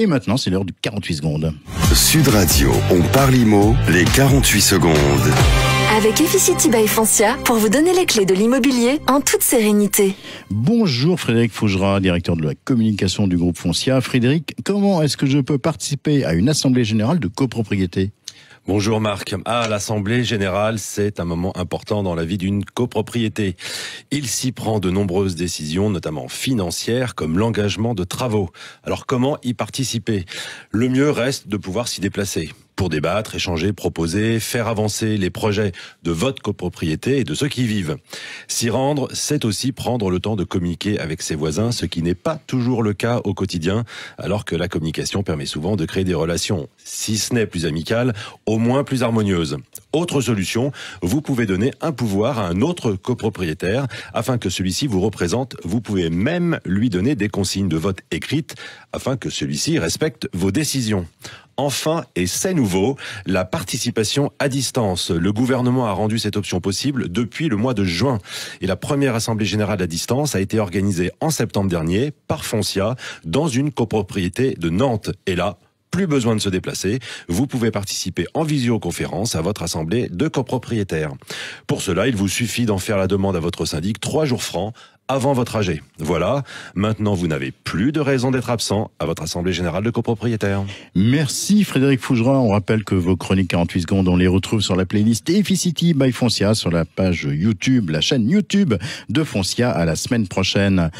Et maintenant, c'est l'heure du 48 secondes. Sud Radio, on parle IMO, les 48 secondes. Avec Efficity by Foncia pour vous donner les clés de l'immobilier en toute sérénité. Bonjour Frédéric Fougera, directeur de la communication du groupe Foncia. Frédéric, comment est-ce que je peux participer à une assemblée générale de copropriété Bonjour Marc. À l'Assemblée générale, c'est un moment important dans la vie d'une copropriété. Il s'y prend de nombreuses décisions, notamment financières, comme l'engagement de travaux. Alors comment y participer Le mieux reste de pouvoir s'y déplacer pour débattre, échanger, proposer, faire avancer les projets de votre copropriété et de ceux qui y vivent. S'y rendre, c'est aussi prendre le temps de communiquer avec ses voisins, ce qui n'est pas toujours le cas au quotidien, alors que la communication permet souvent de créer des relations, si ce n'est plus amicales, au moins plus harmonieuses. Autre solution, vous pouvez donner un pouvoir à un autre copropriétaire afin que celui-ci vous représente. Vous pouvez même lui donner des consignes de vote écrites afin que celui-ci respecte vos décisions enfin, et c'est nouveau, la participation à distance. Le gouvernement a rendu cette option possible depuis le mois de juin. Et la première assemblée générale à distance a été organisée en septembre dernier par Foncia dans une copropriété de Nantes. Et là, plus besoin de se déplacer, vous pouvez participer en visioconférence à votre assemblée de copropriétaires. Pour cela, il vous suffit d'en faire la demande à votre syndic trois jours francs avant votre AG. Voilà, maintenant vous n'avez plus de raison d'être absent à votre Assemblée Générale de copropriétaires. Merci Frédéric Fougerin. On rappelle que vos chroniques 48 secondes, on les retrouve sur la playlist Efficity by Foncia sur la page YouTube, la chaîne YouTube de Foncia à la semaine prochaine.